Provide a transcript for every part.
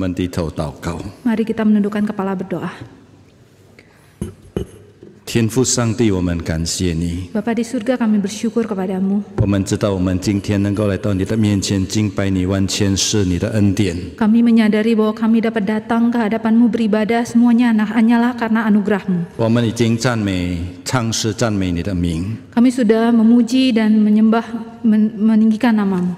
Mari kita menundukkan kepala berdoa. Kan Bapa di surga kami bersyukur kepadamu. Kami menyadari bahwa kami dapat datang ke hadapanmu beribadah semuanya nah hanyalah karena anugerahmu. Kami sudah memuji dan menyembah meninggikan namamu.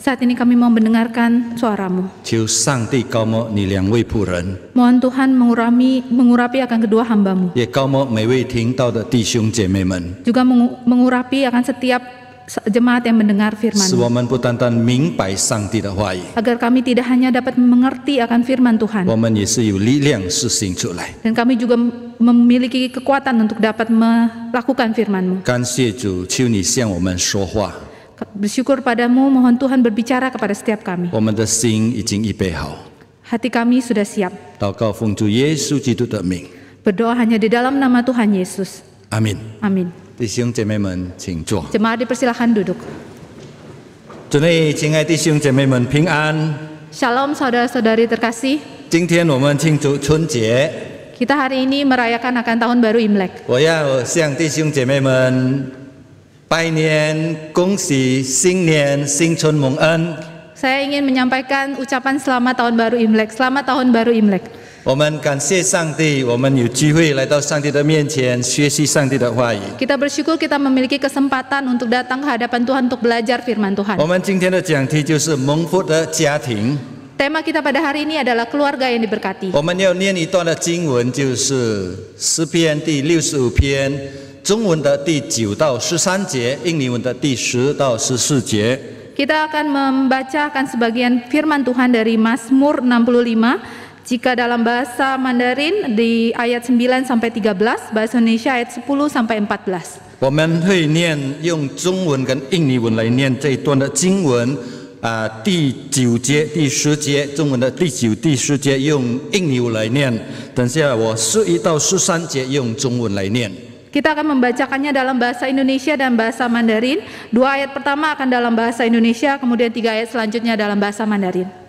Saat ini kami mau mendengarkan suaramu. Mohon Tuhan mengurami, mengurapi akan kedua hambamu. Juga mengurapi akan setiap jemaat yang mendengar firman. Agar kami tidak hanya dapat mengerti akan firman Tuhan. Dan kami juga memiliki kekuatan untuk dapat melakukan firman-Mu. Kan bersyukur padamu, mohon Tuhan berbicara kepada setiap kami. Hati kami sudah siap. Berdoa hanya di dalam nama Tuhan Yesus. Amin. Amin. 弟兄姐妹们，请坐。Jemaat dipersilahkan duduk. Jemaat, saudara saudara-saudari terkasih. hari ini merayakan akan tahun baru Imlek. Saya ingin menyampaikan ucapan selamat tahun baru Imlek. Selamat tahun baru Imlek. 我们感谢上帝，我们有机会来到上帝的面前学习上帝的话语。Kita bersyukur kita memiliki kesempatan untuk datang ke hadapan Tuhan untuk belajar firman Tuhan. 我们今天的讲题就是蒙福的家庭。Tema kita pada hari ini adalah keluarga yang diberkati. Kita akan membacakan sebagian firman Tuhan dari Mazmur 65 jika dalam bahasa Mandarin di ayat 9 sampai 13, bahasa Indonesia ayat 10 sampai 14. 我们会念用中文跟印尼文来念这一段的经文，啊、呃，第九节、第十节，中文的第九、第十节用印尼文来念。等下我十一到十三节用中文来念。Kita akan membacakannya dalam bahasa Indonesia dan bahasa Mandarin. Dua ayat pertama akan dalam bahasa Indonesia, kemudian tiga ayat selanjutnya dalam bahasa Mandarin.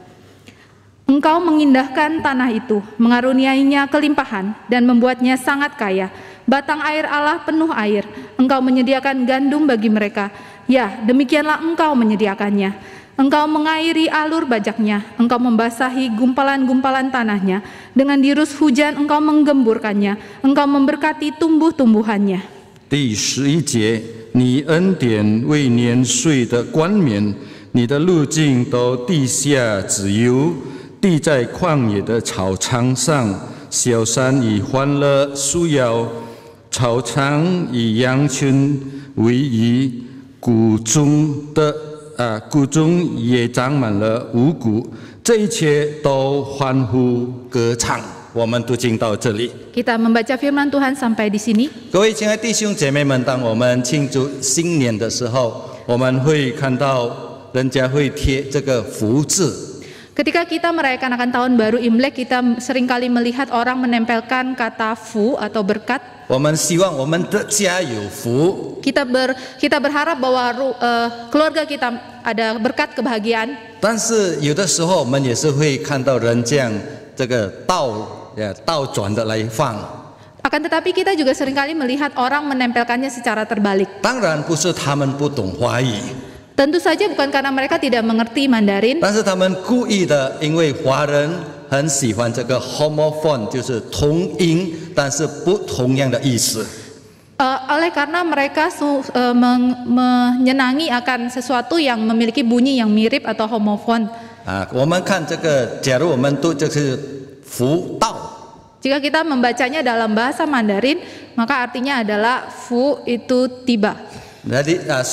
Engkau mengindahkan tanah itu, mengaruniainya kelimpahan dan membuatnya sangat kaya. Batang air Allah penuh air. Engkau menyediakan gandum bagi mereka. Ya, demikianlah engkau menyediakannya. Engkau mengairi alur bajaknya, engkau membasahi gumpalan-gumpalan tanahnya, dengan dirus hujan engkau menggemburkannya, engkau memberkati tumbuh-tumbuhannya. 地在旷野的草场上，小山以欢乐树摇，草场以羊群为宜，谷中的啊谷中也长满了五谷，这一切都欢呼歌唱。我们都进到这里。kita membaca firman tuhan sampai di sini。各位亲爱弟兄姐妹们，当我们庆祝新年的时候，我们会看到人家会贴这个福字。Ketika kita merayakan akan tahun baru Imlek, kita seringkali melihat orang menempelkan kata fu atau berkat. Kita ber, kita berharap bahwa uh, keluarga kita ada berkat kebahagiaan. Kan ya, akan tetapi kita juga seringkali melihat orang menempelkannya secara terbalik. 当然不是他们不懂华语。Tentu saja bukan karena mereka tidak mengerti Mandarin. Uh, oleh karena mereka su, uh, meng, menyenangi akan sesuatu yang memiliki bunyi yang mirip atau homofon. Ah, Jika kita membacanya dalam bahasa Mandarin, maka artinya adalah fu itu tiba. Ah,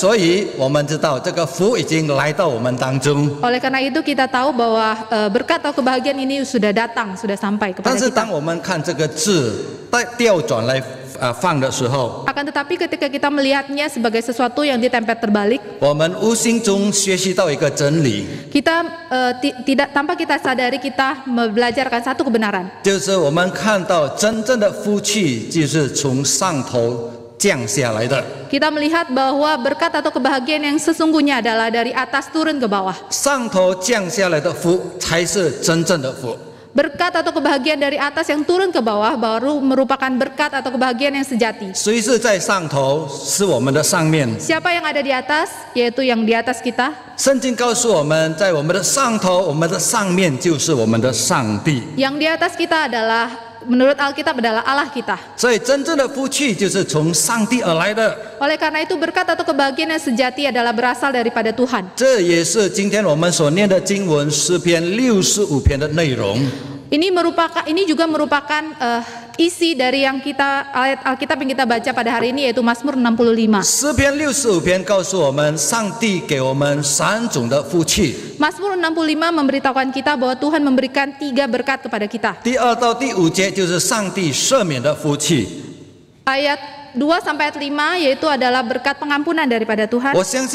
Oleh karena itu kita tahu bahwa eh, berkat atau kebahagiaan ini sudah datang, sudah sampai kepada kita. 但是当我们看这个字带调转来啊放的时候，akan kan ah, tetapi ketika kita melihatnya sebagai sesuatu yang ditempel terbalik，我们无形中学习到一个真理。Kita uh, eh, tidak tanpa kita sadari kita mempelajarkan satu kebenaran。就是我们看到真正的福气，就是从上头。kita melihat bahwa berkat atau kebahagiaan yang sesungguhnya adalah dari atas turun ke bawah. Berkat atau kebahagiaan dari atas yang turun ke bawah baru merupakan berkat atau kebahagiaan yang sejati. Siapa yang ada di atas, yaitu yang di atas kita. Yang di atas kita adalah menurut Alkitab adalah Allah kita. Oleh karena itu berkat atau kebahagiaan yang sejati adalah berasal daripada Tuhan. Ini merupakan ini juga merupakan uh, isi dari yang kita ayat Alkitab yang kita baca pada hari ini yaitu Mazmur 65. Mazmur 65 memberitahukan kita bahwa Tuhan memberikan tiga berkat kepada kita. Ayat 2 sampai ayat 5 yaitu adalah berkat pengampunan daripada Tuhan. Saya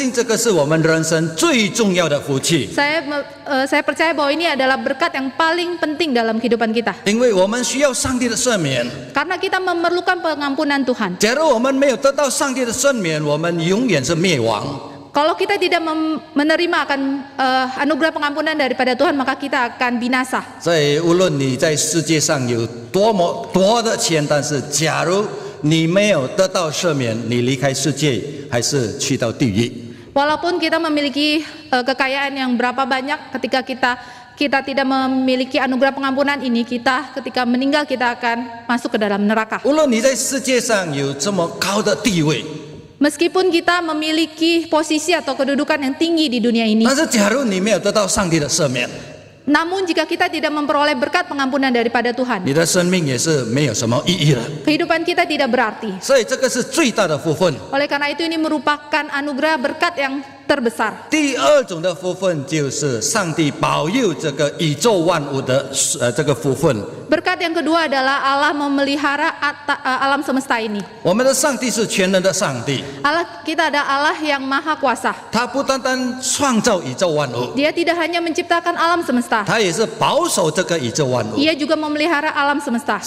e, saya percaya bahwa ini adalah berkat yang paling penting dalam kehidupan kita. Karena kita memerlukan pengampunan Tuhan. Kalau kita tidak menerima akan uh, anugerah pengampunan daripada Tuhan, maka kita akan binasa. Jadi, 所以，无论你在世界上有多么多的钱，但是假如你没有得到赦免，你离开世界还是去到地狱。Walaupun kita memiliki uh, kekayaan yang berapa banyak, ketika kita kita tidak memiliki anugerah pengampunan ini, kita ketika meninggal kita akan masuk ke dalam neraka. Meskipun kita memiliki posisi atau kedudukan yang tinggi di dunia ini, namun jika kita tidak memperoleh berkat pengampunan daripada Tuhan, kehidupan kita tidak berarti. Oleh karena itu ini merupakan anugerah berkat yang terbesar. Berkat yang kedua adalah Allah memelihara uh, alam semesta ini. Allah kita ada Allah yang maha kuasa. Dia tidak hanya menciptakan alam semesta. Dia juga memelihara alam semesta.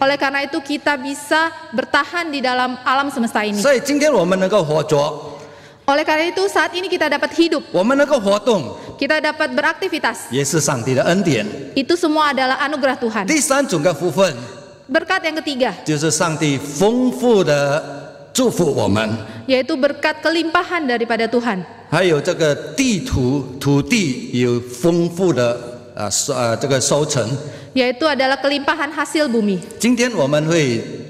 Oleh karena itu kita bisa bertahan di dalam alam semesta ini. Oleh karena itu saat ini kita dapat hidup. kita dapat beraktivitas. itu semua adalah anugerah Tuhan. berkat yang ketiga. Yaitu berkat kelimpahan daripada Tuhan. Ah, ah, Yaitu adalah kelimpahan hasil bumi. 今天我们会。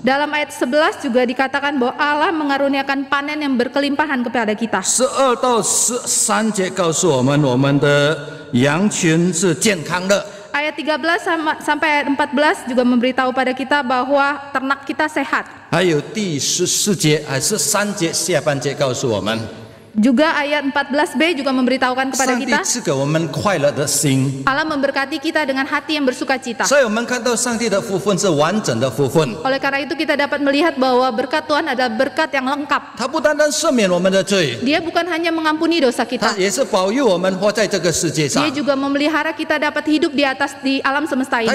Dalam ayat 11 juga dikatakan bahwa Allah mengaruniakan panen yang berkelimpahan kepada kita. Ayat 13 sampai ayat 14 juga memberitahu pada kita bahwa ternak kita sehat. 还有第十四节还是三节下半节告诉我们。juga ayat 14b juga memberitahukan kepada kita Allah memberkati kita dengan hati yang bersuka cita. Oleh karena itu kita dapat melihat bahwa berkat Tuhan adalah berkat yang lengkap. Dia bukan hanya mengampuni dosa kita. Dia juga memelihara kita dapat hidup di atas di alam semesta ini.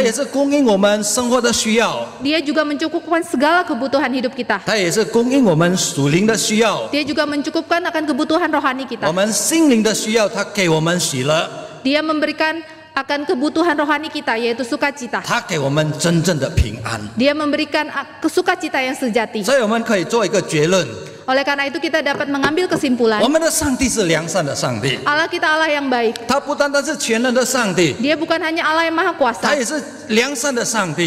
Dia juga mencukupkan segala kebutuhan hidup kita. Dia juga mencukupkan akan kebutuhan kebutuhan rohani kita. Dia memberikan akan kebutuhan rohani kita yaitu sukacita. Dia memberikan kesukacita yang sejati. Oleh karena itu kita dapat mengambil kesimpulan. Allah kita Allah yang baik. Dia bukan hanya Allah yang maha kuasa.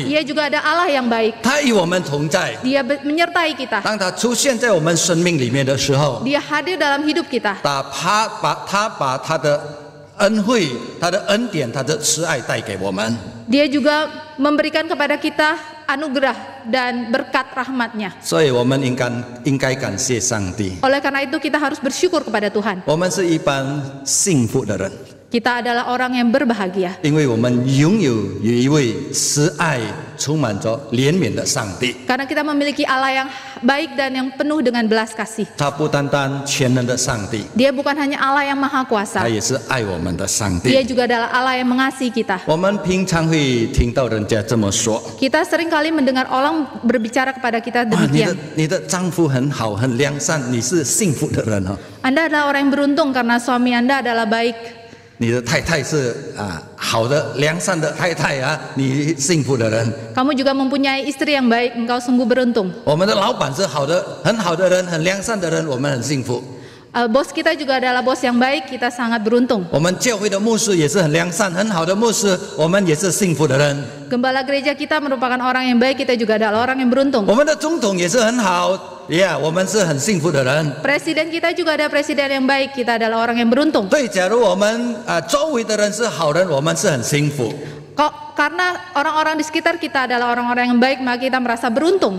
Dia juga ada Allah yang baik. Dia menyertai kita. Dia hadir dalam hidup kita. Dia juga memberikan kepada kita anugerah dan berkat rahmatnya. Oleh karena itu kita harus bersyukur kepada Tuhan. Kita adalah orang yang berbahagia. Karena kita memiliki Allah yang baik dan yang penuh dengan belas kasih. Dia bukan hanya Allah yang maha kuasa. Dia juga adalah Allah yang mengasihi kita. Kita sering kali mendengar orang berbicara kepada kita ah, demikian. Anda adalah orang yang beruntung karena suami Anda adalah baik. 你的太太是啊，好的、良善的太太啊，你幸福的人。kamu juga mempunyai istri yang baik, engkau sungguh beruntung. 我们的老板是好的，很好的人，很良善的人，我们很幸福。Uh, bos kita juga adalah bos yang baik, kita sangat beruntung. Gembala gereja kita merupakan orang yang baik, kita juga adalah orang yang beruntung. Presiden kita juga ada presiden yang baik, kita adalah orang yang beruntung. Kok karena orang-orang di sekitar kita adalah orang-orang yang baik, maka kita merasa beruntung.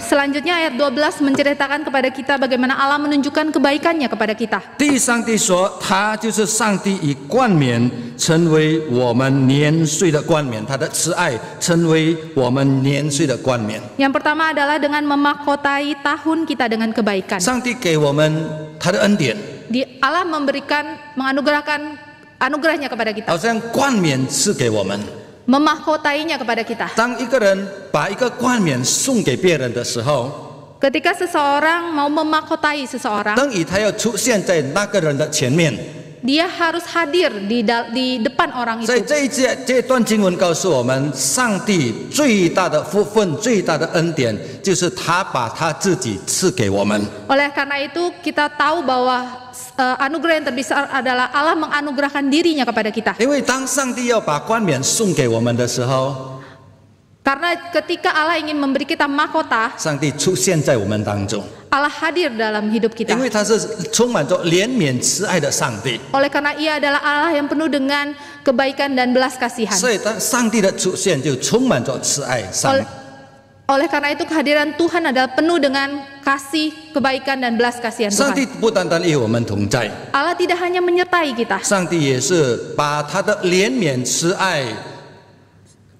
Selanjutnya ayat 12 menceritakan kepada kita bagaimana Allah menunjukkan kebaikannya kepada kita. Yang pertama adalah dengan memakotai tahun kita dengan kebaikan. Di Allah memberikan menganugerahkan anugerahnya kepada kita memahkotainya kepada kita. Ketika seseorang mau memahkotai seseorang, dia harus hadir di di depan orang itu. 所以这一节这段经文告诉我们，上帝最大的福分、最大的恩典，就是他把他自己赐给我们。Oleh karena itu kita tahu bahwa uh, anugerah yang terbesar adalah Allah menganugerahkan dirinya kepada kita. 因为当上帝要把冠冕送给我们的时候。Eh, karena ketika Allah ingin memberi kita mahkota, Allah hadir dalam hidup kita. Oleh karena ia adalah Allah yang penuh dengan kebaikan dan belas kasihan. Oleh, karena itu kehadiran Tuhan adalah penuh dengan kasih, kebaikan dan belas kasihan Tuhan. Allah tidak hanya menyertai kita.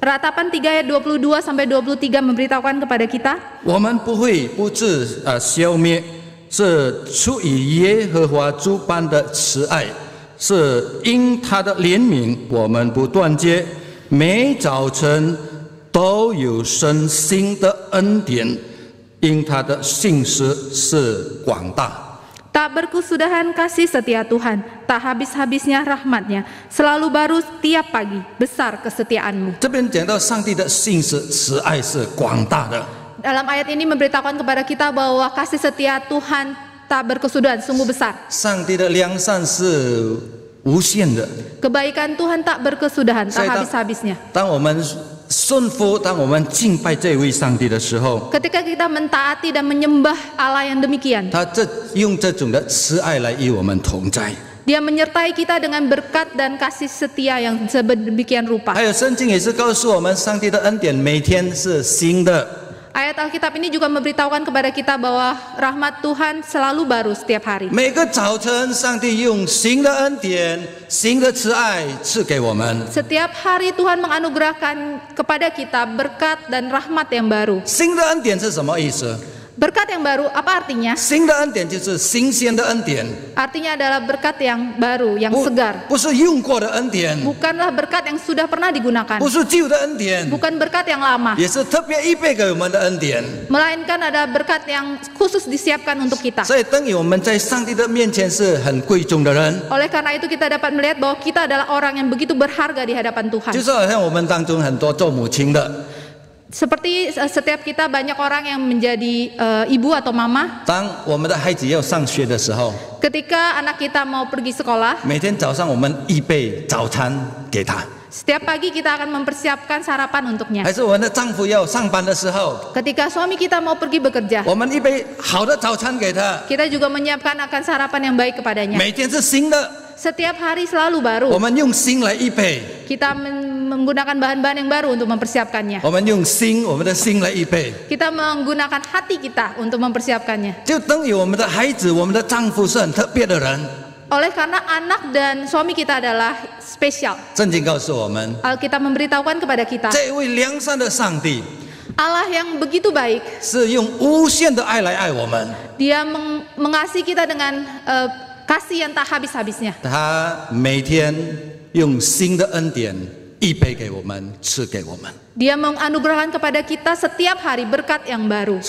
ratapan tiga ayat dua puluh dua sampai dua puluh tiga memberitakan kepada kita，我们不会不自呃消 y 是出于耶和 n 主般的慈爱，是因他的怜悯，我们不断接，每早晨都有生新的恩典，因他的信实是广大。Tak berkesudahan kasih setia Tuhan, tak habis-habisnya rahmatnya, selalu baru setiap pagi, besar kesetiaanmu. Dalam ayat ini memberitahukan kepada kita bahwa kasih setia Tuhan tak berkesudahan, sungguh besar. Kebaikan Tuhan tak berkesudahan, tak habis-habisnya. 顺服，当我们敬拜这位上帝的时候，ketika kita mentaati dan menyembah Allah yang demikian，他这用这种的慈爱来与我们同在。Dia menyertai kita dengan berkat dan kasih setia yang sedemikian rupa. Ayat Alkitab ini juga memberitahukan kepada kita bahwa rahmat Tuhan selalu baru setiap hari. Setiap hari Tuhan menganugerahkan kepada kita berkat dan rahmat yang baru. 新的恩典是什么意思？Berkat yang baru apa artinya? Artinya adalah berkat yang baru, yang segar. Bukanlah berkat yang sudah pernah digunakan. Bukan berkat yang lama. Ya Melainkan ada berkat yang khusus disiapkan untuk kita. Oleh karena itu kita dapat melihat bahwa kita adalah orang yang begitu berharga di hadapan Tuhan seperti eh, setiap kita banyak orang yang menjadi uh, ibu atau mama. Ketika anak kita mau pergi sekolah. Setiap pagi kita akan mempersiapkan sarapan untuknya. Ketika suami kita mau pergi bekerja. Kita juga menyiapkan akan sarapan yang baik kepadanya. Setiap hari selalu baru. Kita men menggunakan bahan-bahan yang baru untuk mempersiapkannya. Kita menggunakan hati kita untuk mempersiapkannya. Oleh karena anak dan suami kita adalah spesial. Alkitab memberitahukan kepada kita. Allah yang begitu baik. Dia mengasihi kita dengan eh, kasih yang tak habis-habisnya. Dia menganugerahkan kepada kita setiap hari berkat yang baru.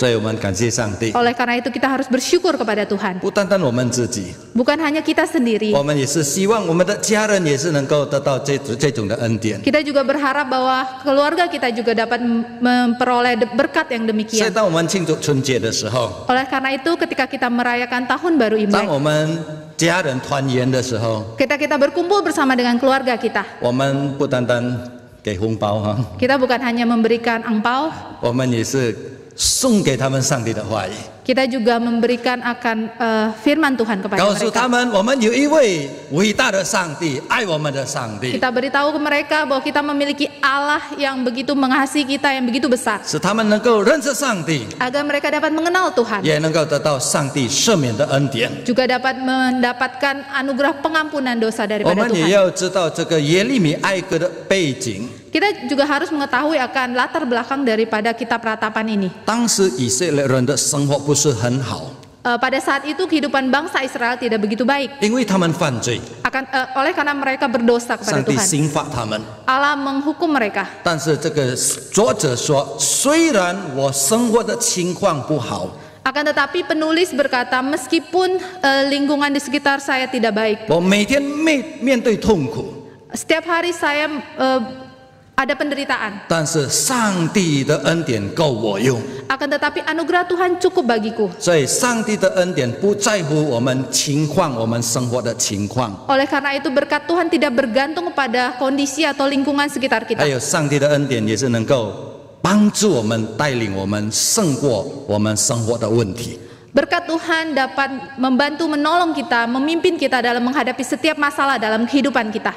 Oleh karena itu kita harus bersyukur kepada Tuhan. Bukan hanya kita sendiri. Kita juga berharap bahwa keluarga kita juga dapat memperoleh berkat yang demikian. Oleh karena itu ketika kita merayakan tahun baru Imlek. 家人团圆的时候，kita kita berkumpul bersama dengan keluarga kita. Kita bukan hanya memberikan angpao, kita juga memberikan akan uh, firman Tuhan kepada mereka. Kita beritahu ke mereka bahwa kita memiliki Allah yang begitu mengasihi kita yang begitu besar Agar mereka dapat mengenal Tuhan. Juga dapat mendapatkan anugerah pengampunan dosa daripada Tuhan. Kita juga harus mengetahui akan latar belakang daripada kitab ratapan ini. Uh, pada saat itu kehidupan bangsa Israel tidak begitu baik. Akan, uh, oleh karena mereka berdosa kepada 上帝 Tuhan. Allah menghukum mereka. Akan tetapi penulis berkata meskipun uh, lingkungan di sekitar saya tidak baik. Setiap hari saya uh, ada penderitaan. Akan tetapi anugerah Tuhan cukup bagiku. Oleh karena itu berkat Tuhan tidak bergantung pada kondisi atau lingkungan sekitar kita. Berkat Tuhan dapat membantu menolong kita, memimpin kita dalam menghadapi setiap masalah dalam kehidupan kita.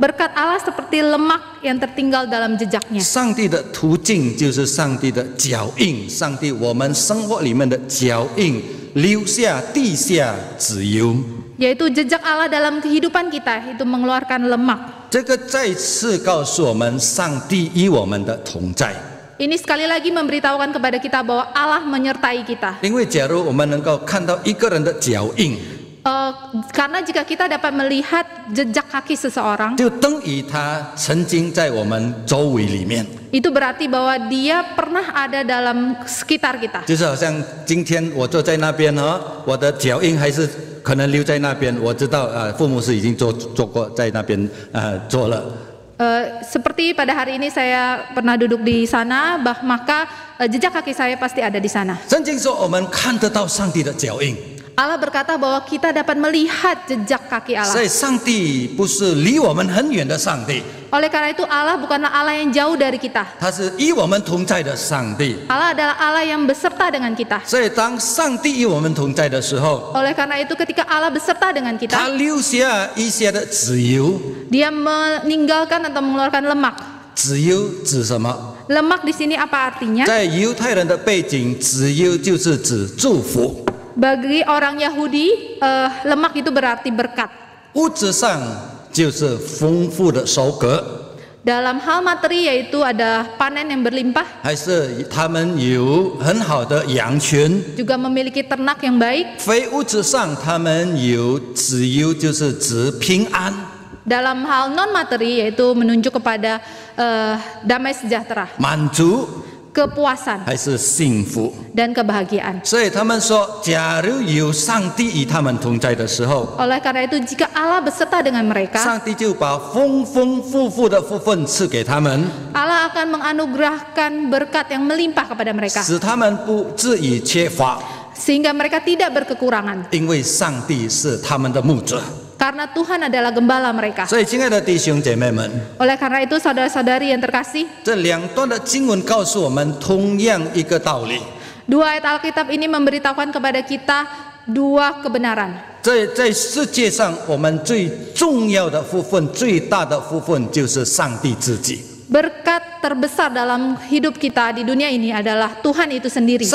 berkat Allah seperti lemak yang tertinggal dalam jejaknya. 上帝的途径就是上帝的脚印，上帝我们生活里面的脚印留下地下之油。yaitu jejak Allah dalam kehidupan kita itu mengeluarkan lemak. 这个再次告诉我们，上帝与我们的同在。Ini sekali lagi memberitahukan kepada kita bahwa Allah menyertai kita. 因为假如我们能够看到一个人的脚印。Eh, karena jika kita dapat melihat jejak kaki seseorang, itu berarti bahwa dia pernah ada dalam sekitar kita. seperti pada hari ini saya pernah duduk di sana, bah maka uh, jejak kaki saya pasti ada di sana. 圣经说我们看得到上帝的脚印。Allah berkata bahwa kita dapat melihat jejak kaki Allah. Oleh karena itu Allah bukanlah Allah yang jauh dari kita. Allah adalah Allah yang beserta dengan kita. Oleh karena itu ketika Allah beserta dengan kita, dia meninggalkan atau mengeluarkan lemak. Lemak di sini apa artinya? 在犹太人的背景，子忧就是指祝福。bagi orang Yahudi uh, lemak itu berarti berkat. Dalam hal materi yaitu ada panen yang berlimpah. Juga memiliki ternak yang baik. Dalam hal non materi yaitu menunjuk kepada uh, damai sejahtera. 满足 kepuasan dan kebahagiaan. Oleh karena itu, jika Allah beserta dengan mereka, Allah akan menganugerahkan berkat yang melimpah kepada mereka sehingga mereka tidak berkekurangan karena Tuhan adalah gembala mereka. Oleh karena itu saudara-saudari yang terkasih, dua ayat Alkitab ini memberitahukan kepada kita dua kebenaran. 在在世界上，我们最重要的福分、最大的福分就是上帝自己。Ber berkat terbesar dalam hidup kita di dunia ini adalah Tuhan itu sendiri.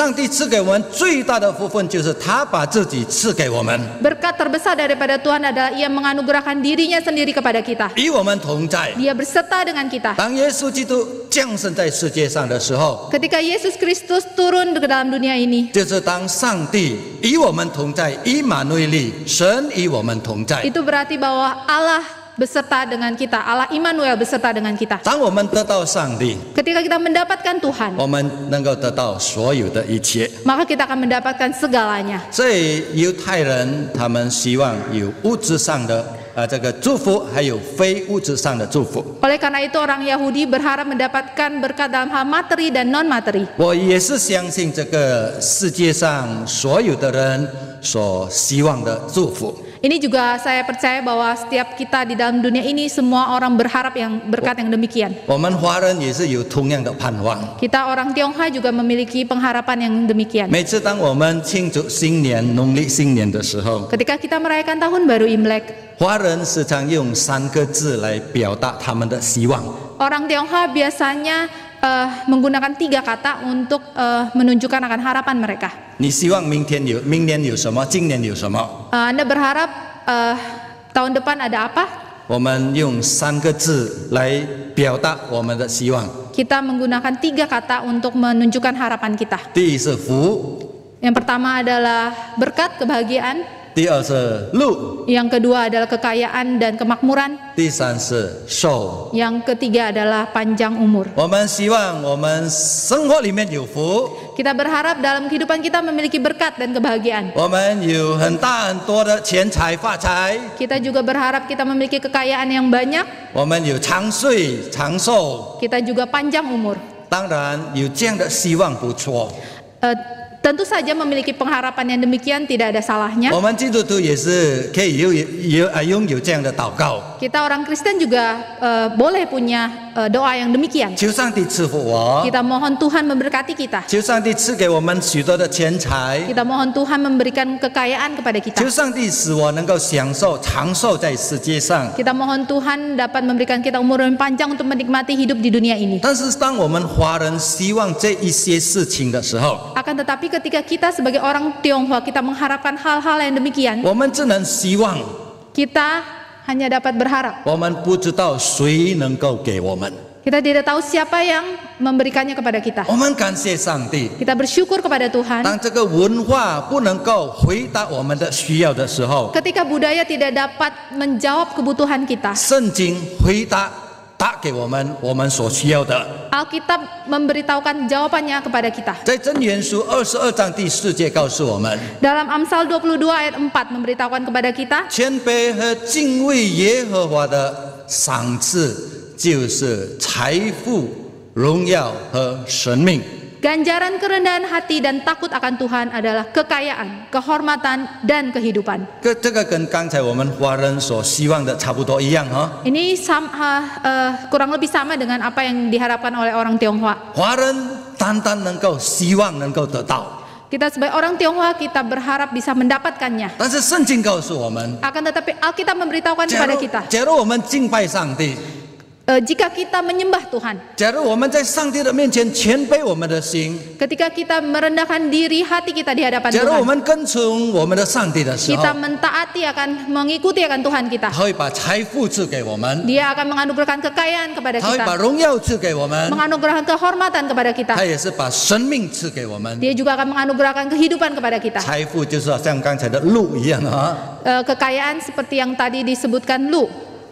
Berkat terbesar daripada Tuhan adalah Ia menganugerahkan dirinya sendiri kepada kita. Dia berserta dengan kita. Ketika Yesus Kristus turun ke dalam dunia ini, itu berarti bahwa Allah beserta dengan kita. Allah Immanuel beserta dengan kita. Ketika kita mendapatkan Tuhan, maka kita akan mendapatkan segalanya. Oleh karena itu orang Yahudi berharap mendapatkan berkat dalam hal materi dan non materi. 我也是相信这个世界上所有的人所希望的祝福。ini juga saya percaya bahwa setiap kita di dalam dunia ini semua orang berharap yang berkat yang demikian. Kita orang Tionghoa juga memiliki pengharapan yang demikian. Ketika kita merayakan tahun baru Imlek, orang Tionghoa biasanya uh, menggunakan tiga kata untuk uh, menunjukkan akan harapan mereka. Eh, anda berharap uh, tahun depan ada apa? Kita menggunakan tiga kata untuk menunjukkan harapan kita. Yang pertama adalah berkat kebahagiaan. Yang kedua adalah kekayaan dan kemakmuran. yang ketiga adalah panjang umur. kita berharap dalam kehidupan kita memiliki berkat dan kebahagiaan. kita juga berharap kita memiliki kekayaan yang banyak. kita juga panjang umur. Tentu saja memiliki pengharapan yang demikian tidak ada salahnya. Kita orang Kristen juga uh, boleh punya Eh, doa yang demikian. Kita mohon Tuhan memberkati kita. Kita mohon Tuhan memberikan kekayaan kepada kita. Kita mohon Tuhan dapat memberikan kita umur yang panjang untuk menikmati hidup di dunia Akan tetapi ketika kita sebagai orang Tionghoa kita mengharapkan hal-hal yang demikian. Kita hanya dapat berharap. Kita tidak tahu siapa yang memberikannya kepada kita. Kan kita bersyukur kepada Tuhan. Ketika budaya tidak dapat menjawab kebutuhan kita. 他给我们我们所需要的。《古兰经》告诉我们，在真言书二十二章第四节告诉我们，在《撒母耳记下》二十二章四节告诉我们，谦卑和敬畏耶和华的赏赐就是财富、荣耀和生命。Ganjaran kerendahan hati dan takut akan Tuhan adalah kekayaan, kehormatan, dan kehidupan. Ini uh, uh, kurang lebih sama dengan apa yang diharapkan oleh orang Tionghoa. kita sebagai orang Tionghoa kita berharap bisa mendapatkannya. Akan tetapi Alkitab memberitahu kepada kita. Uh, jika kita menyembah Tuhan. Ketika kita merendahkan diri hati kita di hadapan Tuhan. Kita mentaati akan mengikuti akan Tuhan kita. Dia akan menganugerahkan kekayaan kepada kita. Menganugerahkan kehormatan kepada kita. Dia juga akan menganugerahkan kehidupan kepada kita. kekayaan seperti yang tadi disebutkan Lu.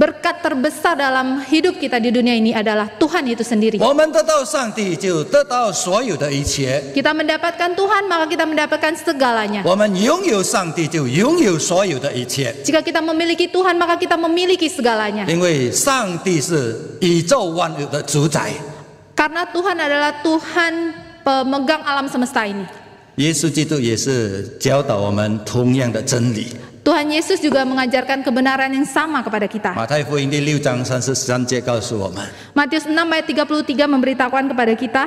Berkat terbesar dalam hidup kita di dunia ini adalah Tuhan itu sendiri. Kita mendapatkan Tuhan, maka kita mendapatkan segalanya. Jika kita memiliki Tuhan, maka kita memiliki segalanya. Karena Tuhan adalah Tuhan pemegang alam semesta ini. Yesus Kristus 也是教导我们同样的真理。Tuhan Yesus juga mengajarkan kebenaran yang sama kepada kita. Matius 6 ayat 33 memberitahukan kepada kita.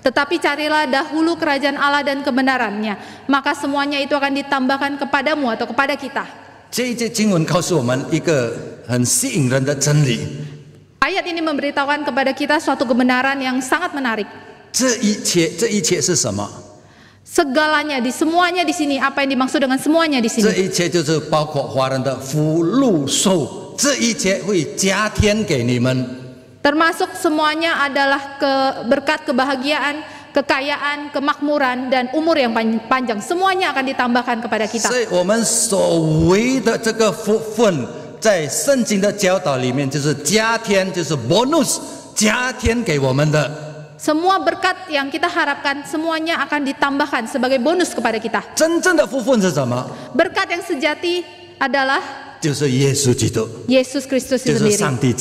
Tetapi carilah dahulu kerajaan Allah dan kebenarannya, maka semuanya itu akan ditambahkan kepadamu atau kepada kita. 这一节经文告诉我们一个很吸引人的真理。Ayat ini memberitahukan kepada kita suatu kebenaran yang sangat menarik. Segalanya, di semuanya di sini apa yang dimaksud dengan semuanya di sini termasuk semuanya adalah ke berkat kebahagiaan kekayaan kemakmuran dan umur yang panjang semuanya akan ditambahkan kepada kita 所以我们所为的这个福分在圣经的教导里面，就是加添，就是 bonus，加添给我们的。Semua berkat yang kita harapkan semuanya akan ditambahkan sebagai bonus kepada kita. Berkat yang sejati adalah Yesus Kristus itu sendiri,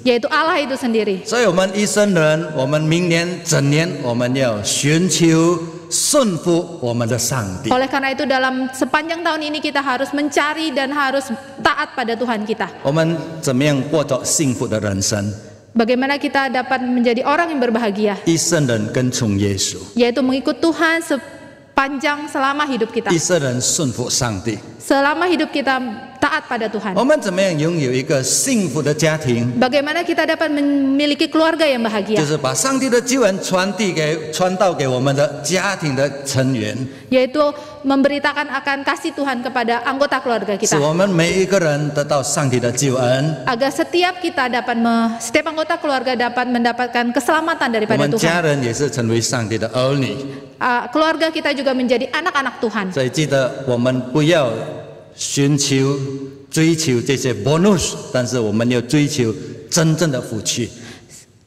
Yaitu Allah itu sendiri. 所以，我们一生人，我们明年整年我们要寻求 sunfu Oleh karena itu dalam sepanjang tahun ini kita harus mencari dan harus taat pada Tuhan kita. Bagaimana kita dapat menjadi orang yang berbahagia? Yaitu mengikut Tuhan panjang selama hidup kita. Selama hidup kita taat pada Tuhan. Bagaimana kita dapat memiliki keluarga yang bahagia? Yaitu memberitakan akan kasih Tuhan kepada anggota keluarga kita. Agar setiap kita dapat me, setiap anggota keluarga dapat mendapatkan keselamatan daripada Tuhan. Uh, keluarga kita juga menjadi anak-anak Tuhan.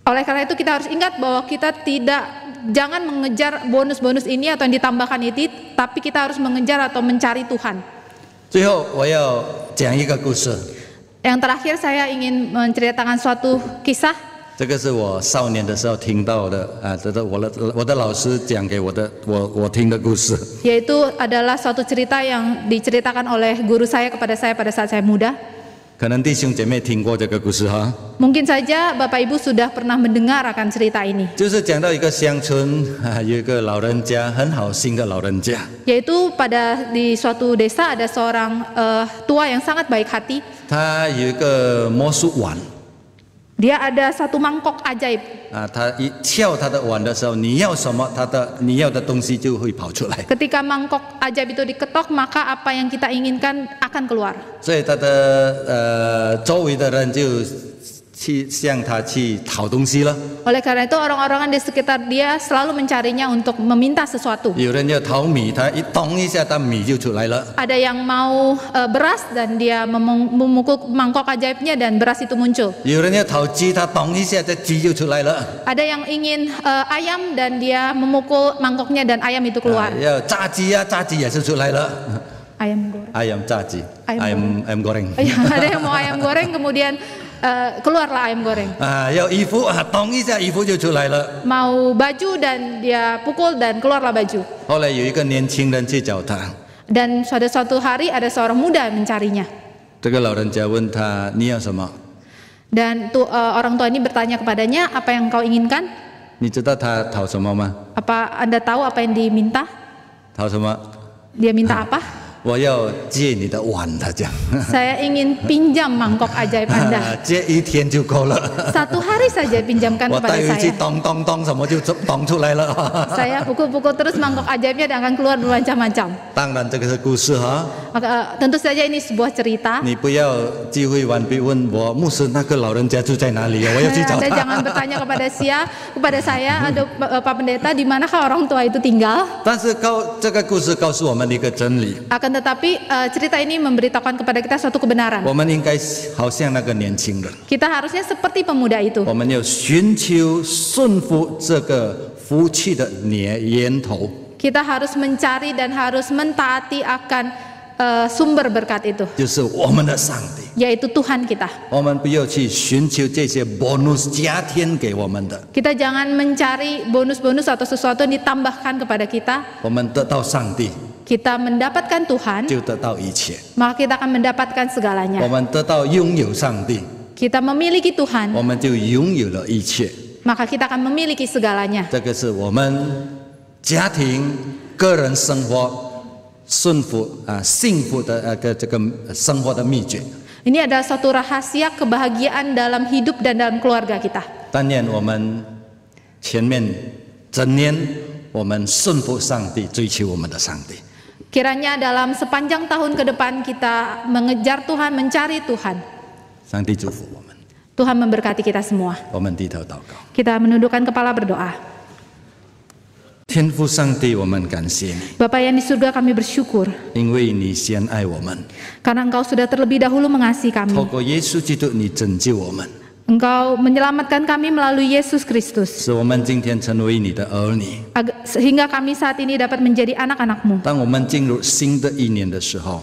Oleh karena itu kita harus ingat bahwa kita tidak jangan mengejar bonus-bonus ini atau yang ditambahkan itu, tapi kita harus mengejar atau mencari Tuhan. Yang terakhir saya ingin menceritakan suatu kisah. Ah, Yaitu adalah suatu cerita yang diceritakan oleh guru saya kepada saya pada saat saya muda. Mungkin saja Bapak Ibu sudah pernah mendengar akan cerita ini. Yaitu pada di suatu desa ada seorang uh, tua yang sangat baik hati. Dia ada satu mangkok ajaib. Ah, Ketika mangkok ajaib itu diketok, maka apa yang kita inginkan akan keluar. 所以他的呃周围的人就去向他去讨东西了。Oleh karena itu orang-orang di sekitar dia selalu mencarinya untuk meminta sesuatu. Ada yang mau beras dan dia memukul mangkok ajaibnya dan beras itu muncul. Ada yang ingin ayam dan dia memukul mangkoknya dan ayam itu keluar. Ayam goreng. Ayam caci. Ayam, ayam goreng. Ayam, ada yang mau ayam goreng kemudian Eh, keluarlah ayam goreng. Ah, ya ibu tong isa ibu Mau baju dan dia pukul dan keluarlah baju. Dan suatu suatu hari ada seorang muda mencarinya. Dan tu, uh, orang tua ini bertanya kepadanya, apa yang kau inginkan? Apa Anda tahu apa yang diminta? Dia minta apa? 我要借你的碗，他讲。Saya ingin pinjam mangkok ajaib anda。借一天就够了。satu hari saja pinjamkan kepada saya 我带回去咚咚咚什么就咚出来了 saya pukul pukul-pukul terus mangkok ajaibnya dan akan keluar bermacam-macam. 当然这个是故事哈。Maka eh, tentu saja ini sebuah cerita。你不要机会完毕问我牧师那个老人家住在哪里，我要去找他。jangan bertanya kepada saya kepada saya, aduh eh, Pak Pendeta, di manakah orang tua itu tinggal? 但是告这个故事告诉我们一个真理。akan tetapi uh, cerita ini memberitahukan kepada kita suatu kebenaran. Kita harusnya seperti pemuda itu. Kita harus mencari dan harus mentaati akan uh, sumber berkat itu. Yaitu Tuhan kita. Kita jangan mencari bonus-bonus atau sesuatu yang ditambahkan kepada kita kita mendapatkan Tuhan, maka kita akan mendapatkan segalanya. Kita memiliki Tuhan, maka kita akan memiliki segalanya. Ini adalah satu rahasia kebahagiaan dalam hidup dan dalam keluarga kita. 但愿我们前面整年我们顺服上帝，追求我们的上帝。Kiranya dalam sepanjang tahun ke depan kita mengejar Tuhan, mencari Tuhan. Tuhan memberkati kita semua. Kita menundukkan kepala berdoa. Kan Bapak yang di surga kami bersyukur. Karena engkau sudah terlebih dahulu mengasihi kami. Engkau menyelamatkan kami melalui Yesus Kristus. Sehingga kami saat ini dapat menjadi anak-anakmu.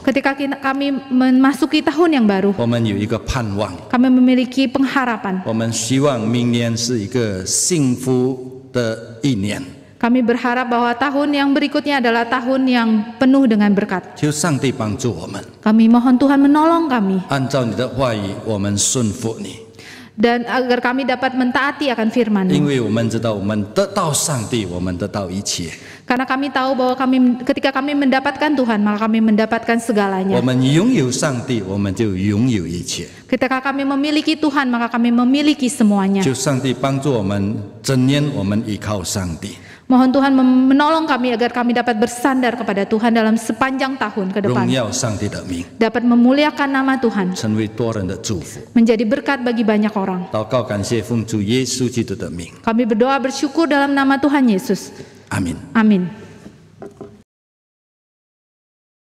Ketika kami memasuki tahun yang baru, kami memiliki pengharapan. Kami berharap bahwa tahun yang berikutnya adalah tahun yang penuh dengan berkat. Kami mohon Tuhan menolong kami dan agar kami dapat mentaati akan firman. Karena kami tahu bahwa kami ketika kami mendapatkan Tuhan, maka kami mendapatkan segalanya. Ketika kami memiliki Tuhan, maka kami memiliki semuanya. 整年我们依靠上帝。Mohon Tuhan menolong kami agar kami dapat bersandar kepada Tuhan dalam sepanjang tahun ke depan. Dapat memuliakan nama Tuhan. Menjadi berkat bagi banyak orang. Kan kami berdoa bersyukur dalam nama Tuhan Yesus. Amin. Amin.